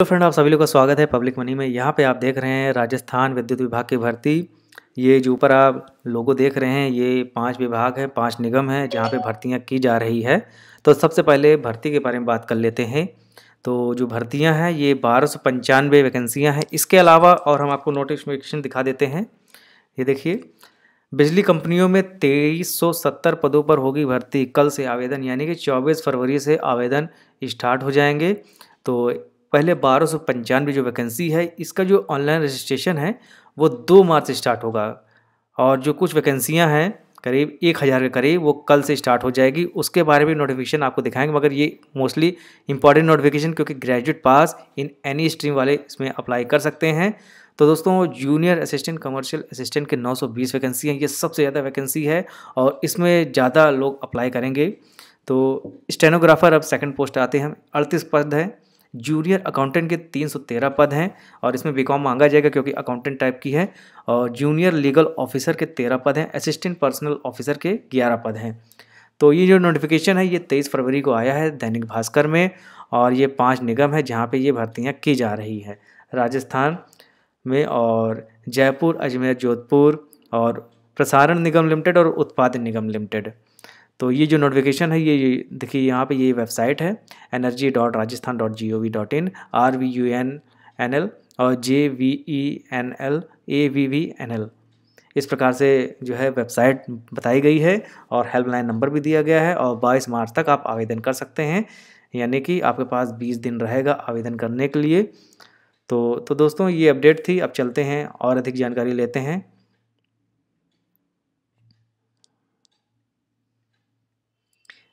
तो फ्रेंड आप सभी लोग का स्वागत है पब्लिक मनी में यहाँ पे आप देख रहे हैं राजस्थान विद्युत विभाग की भर्ती ये जो ऊपर आप लोगों देख रहे हैं ये पांच विभाग हैं पांच निगम हैं जहाँ पे भर्तियाँ की जा रही है तो सबसे पहले भर्ती के बारे में बात कर लेते हैं तो जो भर्तियाँ हैं ये बारह सौ पंचानवे वैकेंसियाँ हैं इसके अलावा और हम आपको नोटिफिकेशन दिखा देते हैं ये देखिए बिजली कंपनियों में तेईस पदों पर होगी भर्ती कल से आवेदन यानी कि चौबीस फरवरी से आवेदन स्टार्ट हो जाएंगे तो पहले बारह सौ पंचानवे जो वैकेंसी है इसका जो ऑनलाइन रजिस्ट्रेशन है वो दो मार्च से स्टार्ट होगा और जो कुछ वैकेंसियाँ हैं करीब एक हज़ार के करीब वो कल से स्टार्ट हो जाएगी उसके बारे में नोटिफिकेशन आपको दिखाएंगे मगर ये मोस्टली इंपॉर्टेंट नोटिफिकेशन क्योंकि graduate pass in any stream वाले इसमें अप्लाई कर सकते हैं तो दोस्तों जूनियर असिस्टेंट कमर्शियल असिस्टेंट के 920 वैकेंसी हैं ये सबसे ज़्यादा वैकेंसी है और इसमें ज़्यादा लोग अप्लाई करेंगे तो स्टेनोग्राफर अब सेकंड पोस्ट आते हैं अड़तीस पद हैं जूनियर अकाउंटेंट के 313 पद हैं और इसमें बीकॉम मांगा जाएगा क्योंकि अकाउंटेंट टाइप की है और जूनियर लीगल ऑफिसर के 13 पद हैं असिस्टेंट पर्सनल ऑफिसर के 11 पद हैं तो ये जो नोटिफिकेशन है ये तेईस फरवरी को आया है दैनिक भास्कर में और ये पाँच निगम है जहाँ पर ये भर्तियाँ की जा रही हैं राजस्थान में और जयपुर अजमेर जोधपुर और प्रसारण निगम लिमिटेड और उत्पादन निगम लिमिटेड तो ये जो नोटिफिकेशन है ये देखिए यहाँ पे ये वेबसाइट है energy dot Rajasthan dot G O V dot in R V U N N L और J V E N L A V V N L इस प्रकार से जो है वेबसाइट बताई गई है और हेल्पलाइन नंबर भी दिया गया है और बाईस मार्च तक आप आवेदन कर सकते हैं यानी कि आपके पास बीस दिन रहेगा आवेदन करने के लिए तो तो दोस्तों ये अपडेट थी अब चलते हैं और अधिक जानकारी लेते हैं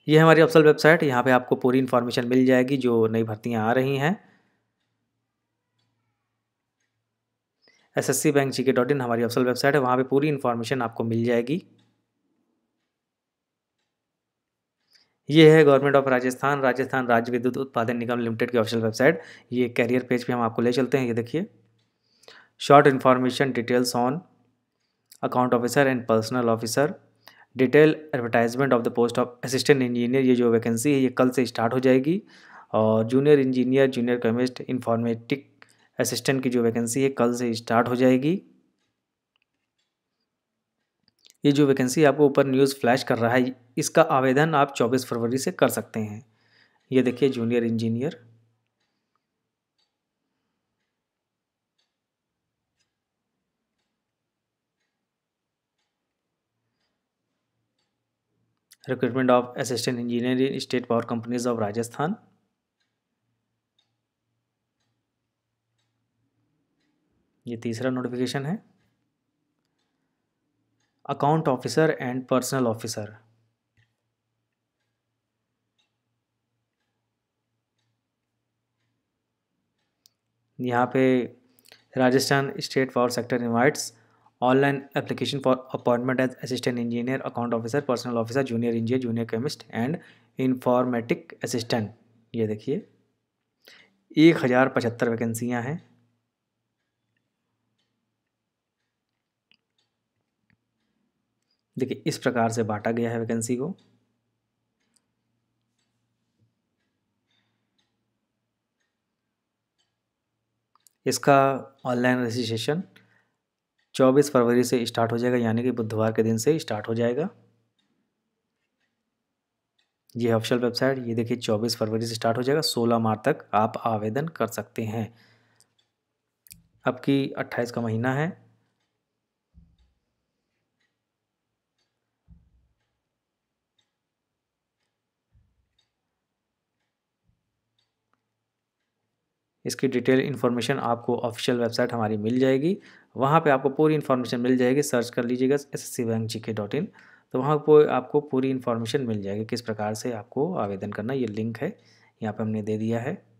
ये हमारी अफसल वेबसाइट यहाँ पे आपको पूरी इन्फॉर्मेशन मिल जाएगी जो नई भर्तियाँ आ रही हैं S S C bank G K dot इन हमारी अफसल वेबसाइट है वहाँ पे पूरी इन्फॉर्मेशन आपको मिल जाएगी ये है government of Rajasthan Rajasthan Rajya Vidyut Utpadan Nigam limited की ऑफिशियल वेबसाइट ये कैरियर पेज पे हम आपको ले चलते हैं ये देखिए short information details on account officer and personal officer detail advertisement of the post of assistant engineer ये जो वैकेंसी है ये कल से स्टार्ट हो जाएगी और junior engineer junior chemist informatic assistant की जो वैकेंसी है कल से स्टार्ट हो जाएगी ये जो वैकेंसी आपको ऊपर न्यूज़ फ्लैश कर रहा है इसका आवेदन आप 24 फरवरी से कर सकते हैं ये देखिए junior engineer recruitment of assistant engineer in state power companies of Rajasthan ये तीसरा नोटिफिकेशन है account officer and personal officer यहाँ पे Rajasthan state power sector invites online application for appointment as assistant engineer account officer personal officer junior engineer junior chemist and informatic assistant ये देखिए एक हज़ार पचहत्तर वैकेंसियाँ हैं देखिए इस प्रकार से बांटा गया है वैकेंसी को इसका ऑनलाइन रजिस्ट्रेशन चौबीस फरवरी से स्टार्ट हो जाएगा यानी कि बुधवार के दिन से स्टार्ट हो जाएगा ये ऑफिशियल वेबसाइट ये देखिए चौबीस फरवरी से स्टार्ट हो जाएगा सोलह मार्च तक आप आवेदन कर सकते हैं अब की अट्ठाईस का महीना है इसकी डिटेल इन्फॉर्मेशन आपको ऑफिशियल वेबसाइट हमारी मिल जाएगी वहाँ पे आपको पूरी इन्फॉर्मेशन मिल जाएगी सर्च कर लीजिएगा S S C bank G K dot इन तो वहाँ पर आपको पूरी इन्फॉर्मेशन मिल जाएगी किस प्रकार से आपको आवेदन करना ये लिंक है यहाँ पे हमने दे दिया है